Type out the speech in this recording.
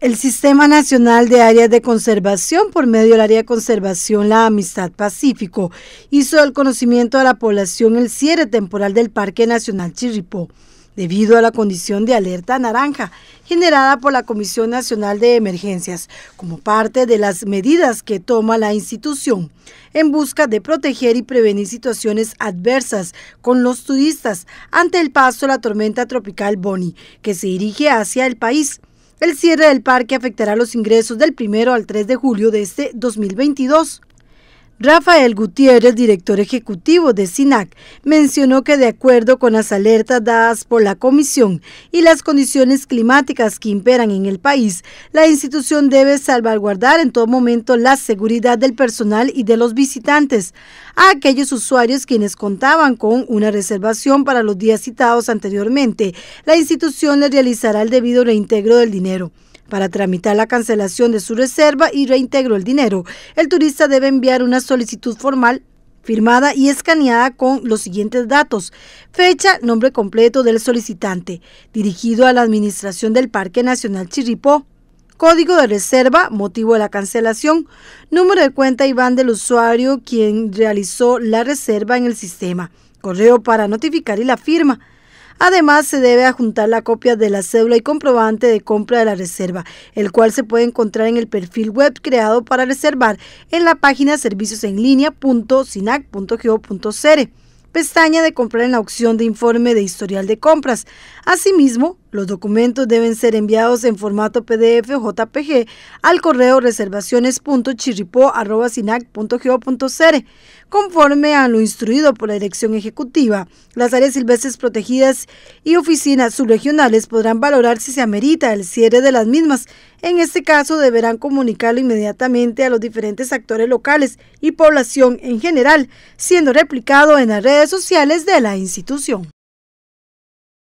El Sistema Nacional de Áreas de Conservación, por medio del Área de Conservación La Amistad Pacífico, hizo el conocimiento a la población el cierre temporal del Parque Nacional Chirripó, debido a la condición de alerta naranja generada por la Comisión Nacional de Emergencias, como parte de las medidas que toma la institución en busca de proteger y prevenir situaciones adversas con los turistas ante el paso de la tormenta tropical Bonnie, que se dirige hacia el país el cierre del parque afectará los ingresos del 1 al 3 de julio de este 2022. Rafael Gutiérrez, director ejecutivo de SINAC, mencionó que de acuerdo con las alertas dadas por la Comisión y las condiciones climáticas que imperan en el país, la institución debe salvaguardar en todo momento la seguridad del personal y de los visitantes, a aquellos usuarios quienes contaban con una reservación para los días citados anteriormente. La institución le realizará el debido reintegro del dinero. Para tramitar la cancelación de su reserva y reintegro el dinero, el turista debe enviar una solicitud formal firmada y escaneada con los siguientes datos. Fecha, nombre completo del solicitante, dirigido a la Administración del Parque Nacional Chirripó. Código de reserva, motivo de la cancelación, número de cuenta Iván del usuario quien realizó la reserva en el sistema, correo para notificar y la firma. Además, se debe adjuntar la copia de la cédula y comprobante de compra de la reserva, el cual se puede encontrar en el perfil web creado para reservar en la página serviciosenlinea.sinac.go.cr, pestaña de comprar en la opción de informe de historial de compras. Asimismo, los documentos deben ser enviados en formato PDF o JPG al correo reservaciones.chirripó.sinac.gov.cr, conforme a lo instruido por la Dirección Ejecutiva. Las áreas silvestres protegidas y oficinas subregionales podrán valorar si se amerita el cierre de las mismas. En este caso, deberán comunicarlo inmediatamente a los diferentes actores locales y población en general, siendo replicado en las redes sociales de la institución.